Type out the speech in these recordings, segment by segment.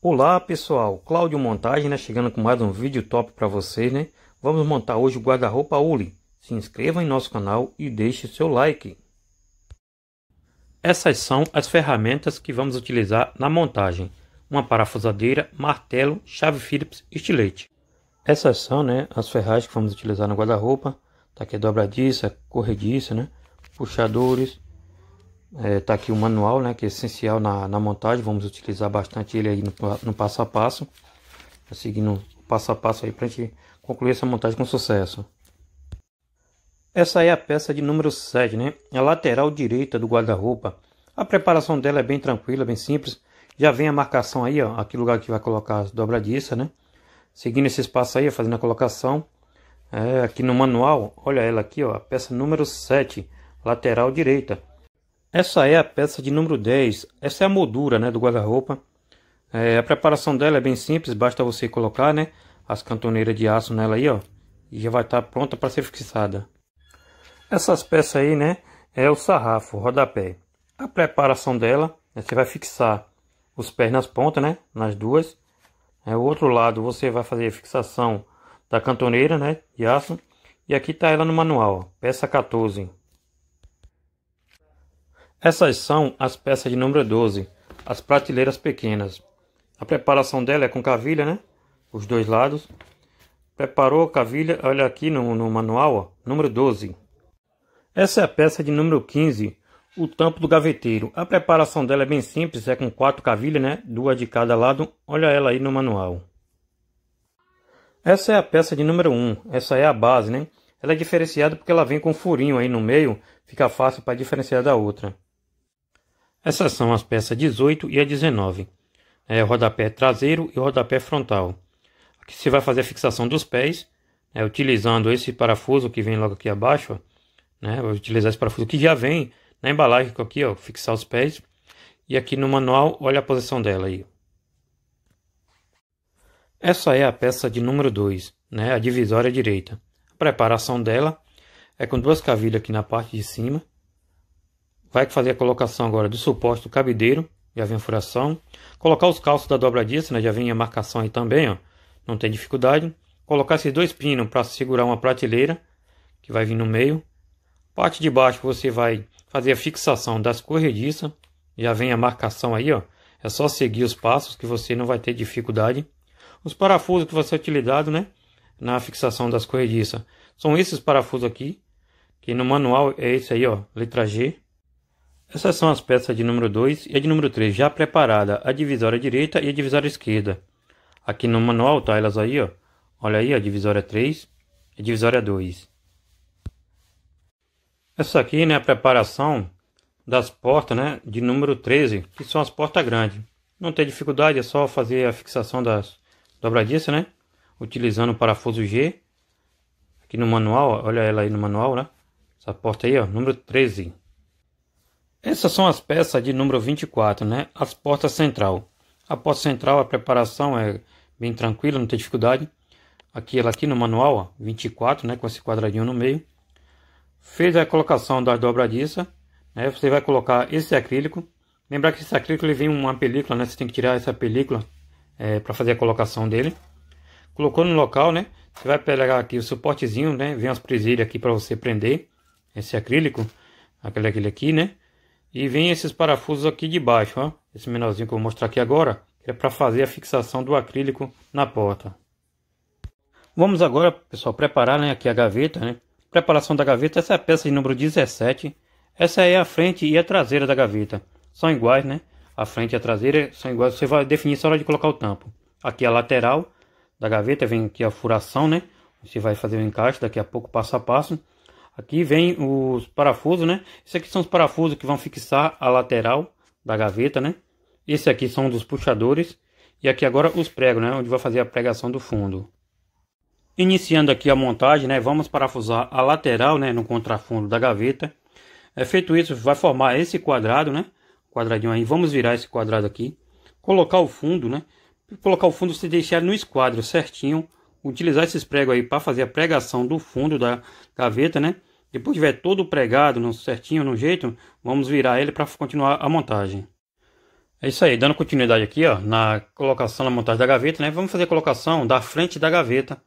Olá pessoal, Cláudio Montagem, né? chegando com mais um vídeo top para vocês, né? Vamos montar hoje o guarda-roupa Uli. Se inscreva em nosso canal e deixe seu like. Essas são as ferramentas que vamos utilizar na montagem. Uma parafusadeira, martelo, chave Phillips e estilete. Essas são né, as ferragens que vamos utilizar no guarda-roupa. Tá aqui a dobradiça, corrediça, né? puxadores, Está é, tá aqui o manual, né, que é essencial na, na montagem. Vamos utilizar bastante ele aí no, no passo a passo. Tá seguindo passo a passo aí para a gente concluir essa montagem com sucesso. Essa é a peça de número 7, né? A lateral direita do guarda-roupa. A preparação dela é bem tranquila, bem simples. Já vem a marcação aí, ó, aqui lugar que vai colocar as dobradiças, né? Seguindo esse espaço aí, fazendo a colocação. É, aqui no manual, olha ela aqui, ó, a peça número 7, lateral direita. Essa é a peça de número 10. Essa é a moldura né, do guarda-roupa. É, a preparação dela é bem simples, basta você colocar né, as cantoneiras de aço nela aí, ó. E já vai estar tá pronta para ser fixada. Essas peças aí, né, é o sarrafo, o rodapé. A preparação dela, né, você vai fixar os pés nas pontas, né, nas duas. É, o outro lado você vai fazer a fixação da cantoneira, né, de aço. E aqui está ela no manual, ó, peça 14. Essas são as peças de número 12, as prateleiras pequenas. A preparação dela é com cavilha, né? Os dois lados. Preparou a cavilha, olha aqui no, no manual, ó, número 12. Essa é a peça de número 15, o tampo do gaveteiro. A preparação dela é bem simples, é com quatro cavilhas, né? Duas de cada lado, olha ela aí no manual. Essa é a peça de número 1, essa é a base, né? Ela é diferenciada porque ela vem com furinho aí no meio, fica fácil para diferenciar da outra. Essas são as peças 18 e a 19. É, o rodapé traseiro e o rodapé frontal. Aqui você vai fazer a fixação dos pés, né, utilizando esse parafuso que vem logo aqui abaixo. né, vou utilizar esse parafuso que já vem na embalagem aqui, ó, fixar os pés. E aqui no manual, olha a posição dela aí. Essa é a peça de número 2, né, a divisória direita. A preparação dela é com duas cavilhas aqui na parte de cima, vai fazer a colocação agora do suporte do cabideiro, já vem a furação. Colocar os calços da dobradiça, né? já vem a marcação aí também, ó. não tem dificuldade. Colocar esses dois pinos para segurar uma prateleira, que vai vir no meio. Parte de baixo você vai fazer a fixação das corrediças, já vem a marcação aí, ó. É só seguir os passos que você não vai ter dificuldade. Os parafusos que você utilizado, né, na fixação das corrediças, são esses parafusos aqui, que no manual é esse aí, ó, letra G, essas são as peças de número 2 e a de número 3 já preparada, a divisória direita e a divisória esquerda. Aqui no manual tá elas aí, ó. Olha aí, a divisória 3 e a divisória 2. Essa aqui, né, a preparação das portas, né, de número 13, que são as portas grandes. Não tem dificuldade, é só fazer a fixação das dobradiças, né, utilizando o parafuso G. Aqui no manual, olha ela aí no manual, né, essa porta aí, ó, número 13. Essas são as peças de número 24, né? As portas central. A porta central, a preparação é bem tranquila, não tem dificuldade. Aqui ela aqui no manual, ó, 24, né, com esse quadradinho no meio. Fez a colocação da dobradiça, né? Você vai colocar esse acrílico. Lembrar que esse acrílico ele vem uma película, né? Você tem que tirar essa película é, para fazer a colocação dele. Colocou no local, né? Você vai pegar aqui o suportezinho, né? Vem as presilhas aqui para você prender esse acrílico, aquele aquele aqui, né? E vem esses parafusos aqui de baixo, ó. Esse menorzinho que eu vou mostrar aqui agora, é para fazer a fixação do acrílico na porta. Vamos agora, pessoal, preparar né, aqui a gaveta, né? Preparação da gaveta, essa é a peça de número 17. Essa é a frente e a traseira da gaveta. São iguais, né? A frente e a traseira são iguais. Você vai definir só hora de colocar o tampo. Aqui a lateral da gaveta, vem aqui a furação, né? Você vai fazer o encaixe daqui a pouco, passo a passo. Aqui vem os parafusos, né? Esse aqui são os parafusos que vão fixar a lateral da gaveta, né? Esse aqui são dos puxadores. E aqui agora os pregos, né? Onde vai fazer a pregação do fundo. Iniciando aqui a montagem, né? Vamos parafusar a lateral, né? No contrafundo da gaveta. É feito isso, vai formar esse quadrado, né? Quadradinho aí. Vamos virar esse quadrado aqui. Colocar o fundo, né? Colocar o fundo você deixar no esquadro certinho. Utilizar esses pregos aí para fazer a pregação do fundo da gaveta, né? Depois que tiver todo pregado no certinho, no jeito, vamos virar ele para continuar a montagem. É isso aí, dando continuidade aqui, ó, na colocação na montagem da gaveta, né? Vamos fazer a colocação da frente da gaveta.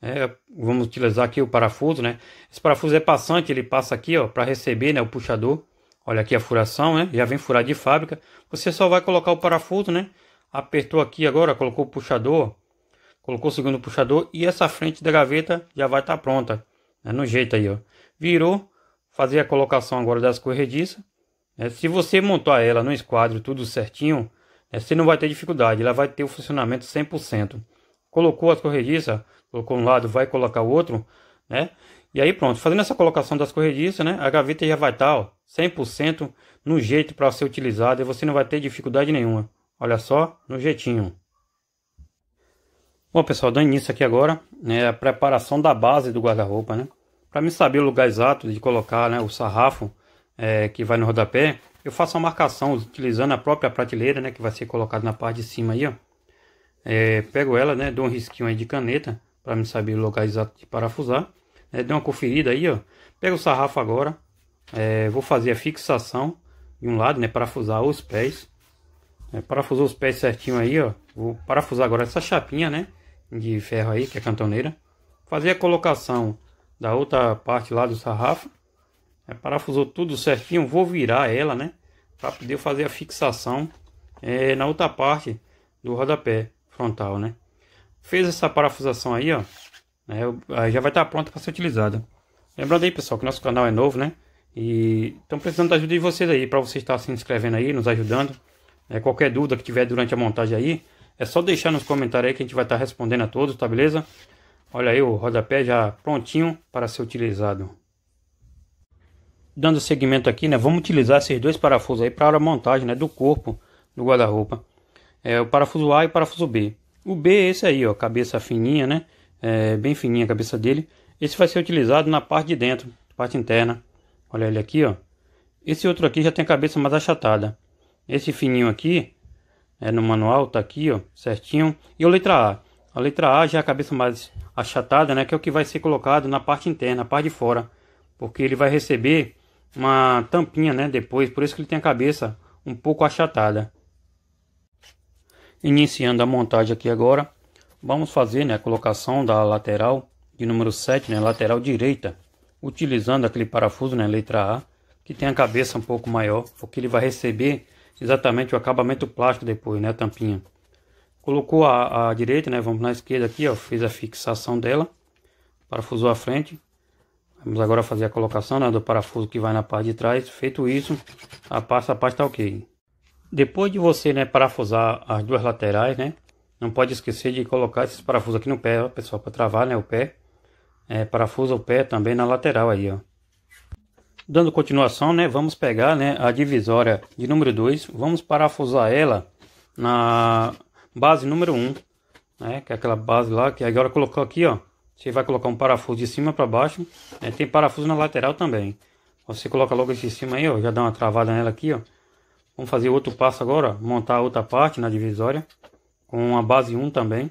É, vamos utilizar aqui o parafuso, né? Esse parafuso é passante, ele passa aqui, ó, para receber, né, o puxador. Olha aqui a furação, né? Já vem furado de fábrica. Você só vai colocar o parafuso, né? Apertou aqui agora, colocou o puxador, colocou o segundo puxador e essa frente da gaveta já vai estar tá pronta, né? No jeito aí, ó virou, fazer a colocação agora das corrediças. Né? Se você montar ela no esquadro tudo certinho, né? você não vai ter dificuldade, ela vai ter o funcionamento 100%. Colocou as corrediças, colocou um lado, vai colocar o outro, né? E aí pronto, fazendo essa colocação das corrediças, né? A gaveta já vai estar ó, 100% no jeito para ser utilizada e você não vai ter dificuldade nenhuma. Olha só, no jeitinho. Bom pessoal, dando início aqui agora, né? A preparação da base do guarda-roupa, né? Para me saber o lugar exato de colocar né, o sarrafo é, que vai no rodapé, eu faço a marcação utilizando a própria prateleira, né, que vai ser colocada na parte de cima aí, ó. É, pego ela, né, dou um risquinho aí de caneta para me saber o lugar exato de parafusar. É, dou uma conferida aí, ó. Pego o sarrafo agora, é, vou fazer a fixação de um lado, né, parafusar os pés. É, parafusou os pés certinho aí, ó. Vou parafusar agora essa chapinha, né, de ferro aí, que é cantoneira. Fazer a colocação da outra parte lá do sarrafo. É, parafusou tudo certinho, vou virar ela, né? Para poder fazer a fixação é, na outra parte do rodapé frontal, né? Fez essa parafusação aí, ó. É, já vai estar tá pronta para ser utilizada. Lembrando aí, pessoal, que nosso canal é novo, né? E estamos precisando da ajuda de vocês aí, para vocês estar se inscrevendo aí, nos ajudando. É, qualquer dúvida que tiver durante a montagem aí, é só deixar nos comentários aí que a gente vai estar tá respondendo a todos, tá beleza? Olha aí o rodapé já prontinho para ser utilizado. Dando seguimento aqui, né, vamos utilizar esses dois parafusos aí para a montagem né, do corpo do guarda-roupa. É o parafuso A e o parafuso B. O B é esse aí, ó, cabeça fininha, né? É, bem fininha a cabeça dele. Esse vai ser utilizado na parte de dentro, parte interna. Olha ele aqui, ó. Esse outro aqui já tem a cabeça mais achatada. Esse fininho aqui, é no manual, tá aqui, ó, certinho. E a letra A. A letra A já é a cabeça mais achatada, né, que é o que vai ser colocado na parte interna, a parte de fora, porque ele vai receber uma tampinha, né, depois, por isso que ele tem a cabeça um pouco achatada. Iniciando a montagem aqui agora, vamos fazer, né, a colocação da lateral de número 7, né, lateral direita, utilizando aquele parafuso, né, letra A, que tem a cabeça um pouco maior, porque ele vai receber exatamente o acabamento plástico depois, né, a tampinha colocou a, a direita, né? Vamos na esquerda aqui, ó, fez a fixação dela, parafusou a frente. Vamos agora fazer a colocação né, do parafuso que vai na parte de trás. Feito isso, a pasta, a pasta tá ok. Depois de você, né, parafusar as duas laterais, né? Não pode esquecer de colocar esses parafusos aqui no pé, ó, pessoal, para travar, né, o pé. É, parafusa o pé também na lateral aí, ó. Dando continuação, né, vamos pegar, né, a divisória de número 2, vamos parafusar ela na base número 1, né? Que é aquela base lá que agora colocou aqui, ó. Você vai colocar um parafuso de cima para baixo. Né? Tem parafuso na lateral também. Você coloca logo esse de cima aí, ó. Já dá uma travada nela aqui, ó. Vamos fazer outro passo agora, ó, montar outra parte na divisória. Com a base 1 também.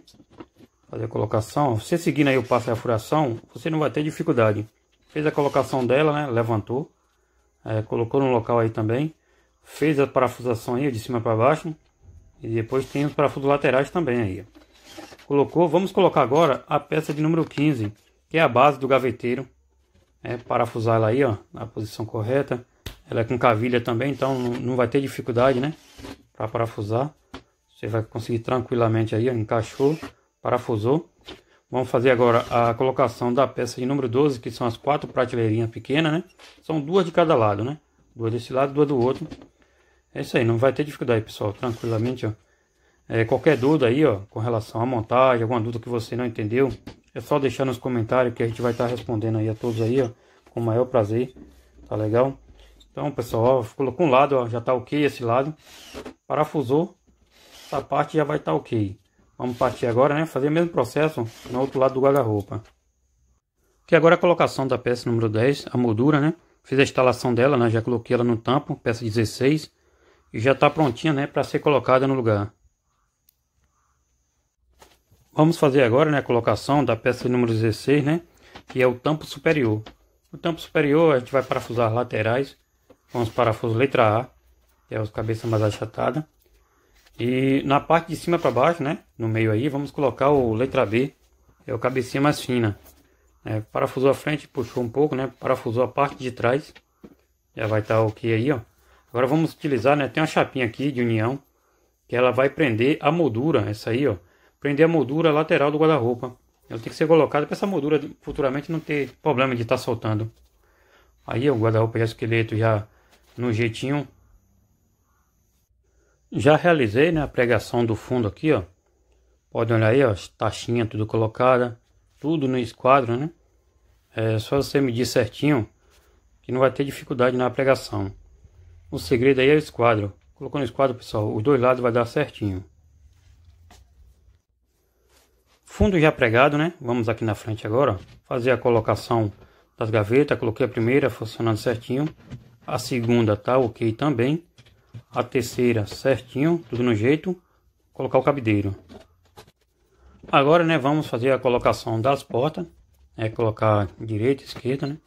Fazer a colocação. Você seguindo aí o passo da furação, você não vai ter dificuldade. Fez a colocação dela, né? Levantou. É, colocou no local aí também. Fez a parafusação aí de cima para baixo. E depois tem os parafusos laterais também aí. Colocou, vamos colocar agora a peça de número 15, que é a base do gaveteiro. É, parafusar ela aí, ó, na posição correta. Ela é com cavilha também, então não vai ter dificuldade, né? Para parafusar. Você vai conseguir tranquilamente aí, ó, encaixou, parafusou. Vamos fazer agora a colocação da peça de número 12, que são as quatro prateleirinhas pequenas, né? São duas de cada lado, né? Duas desse lado, duas do outro. É isso aí, não vai ter dificuldade, pessoal, tranquilamente, ó. É, qualquer dúvida aí, ó, com relação à montagem, alguma dúvida que você não entendeu, é só deixar nos comentários que a gente vai estar tá respondendo aí a todos aí, ó, com o maior prazer, tá legal? Então, pessoal, ó, colocou um lado, ó, já tá ok esse lado, parafusou, essa parte já vai estar tá ok. Vamos partir agora, né, fazer o mesmo processo no outro lado do guarda-roupa. Aqui agora a colocação da peça número 10, a moldura, né, fiz a instalação dela, né, já coloquei ela no tampo, peça 16, e já está prontinha né, para ser colocada no lugar. Vamos fazer agora né, a colocação da peça número 16, né, que é o tampo superior. O tampo superior a gente vai parafusar as laterais, com os parafusos letra A, que é a cabeça mais achatada. E na parte de cima para baixo, né, no meio aí, vamos colocar o letra B, que é o cabecinha mais fina. É, parafusou a frente, puxou um pouco, né, parafusou a parte de trás, já vai estar tá ok aí, ó. Agora vamos utilizar, né? Tem uma chapinha aqui de união que ela vai prender a moldura, essa aí, ó. Prender a moldura lateral do guarda-roupa. Ela tem que ser colocada para essa moldura futuramente não ter problema de estar tá soltando. Aí o guarda-roupa já esqueleto já no jeitinho. Já realizei, né, a pregação do fundo aqui, ó. Pode olhar aí, ó, taxinha tudo colocada, tudo no esquadro, né? É só você medir certinho que não vai ter dificuldade na pregação. O segredo aí é o esquadro. Colocando o esquadro, pessoal, os dois lados vai dar certinho. Fundo já pregado, né? Vamos aqui na frente agora, Fazer a colocação das gavetas. Coloquei a primeira, funcionando certinho. A segunda tá ok também. A terceira certinho, tudo no jeito. Colocar o cabideiro. Agora, né, vamos fazer a colocação das portas. É colocar direita, esquerda, né?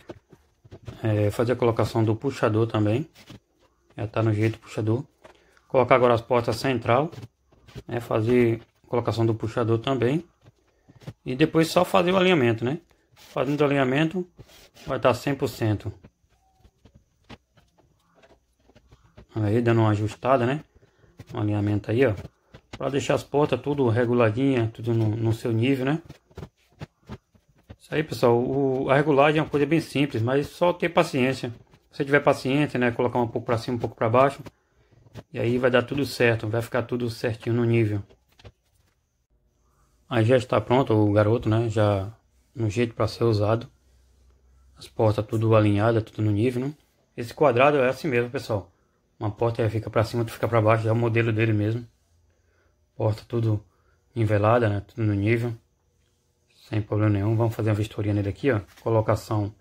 É, fazer a colocação do puxador também. Ela é, tá no jeito puxador. Colocar agora as portas central. Né? Fazer colocação do puxador também. E depois só fazer o alinhamento, né? Fazendo o alinhamento vai estar tá 100%. Aí dando uma ajustada, né? Um alinhamento aí, ó. para deixar as portas tudo reguladinha, tudo no, no seu nível, né? Isso aí, pessoal. O, a regulagem é uma coisa bem simples, mas só ter paciência. Se você tiver paciência, né, colocar um pouco para cima, um pouco para baixo, e aí vai dar tudo certo, vai ficar tudo certinho no nível. Aí já está pronto o garoto, né, já no jeito para ser usado. As portas tudo alinhada, tudo no nível, né? Esse quadrado é assim mesmo, pessoal. Uma porta fica para cima, tu fica para baixo, é o modelo dele mesmo. Porta tudo nivelada, né, tudo no nível. Sem problema nenhum. Vamos fazer uma vistoria nele aqui, ó. Colocação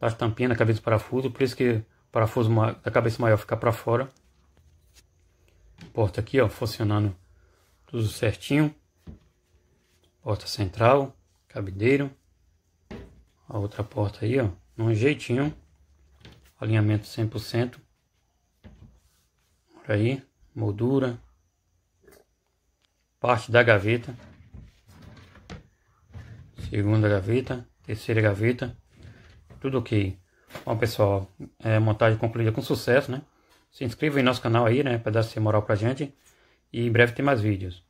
da tá tampinha, da cabeça do parafuso, por isso que o parafuso da cabeça maior fica para fora. Porta aqui, ó, funcionando tudo certinho. Porta central, cabideiro. A outra porta aí, ó, num jeitinho. Alinhamento 100%. Olha aí, moldura. Parte da gaveta. Segunda gaveta, terceira gaveta tudo ok. Bom, pessoal, é, montagem concluída com sucesso, né? Se inscreva em nosso canal aí, né? Pra dar essa moral pra gente. E em breve tem mais vídeos.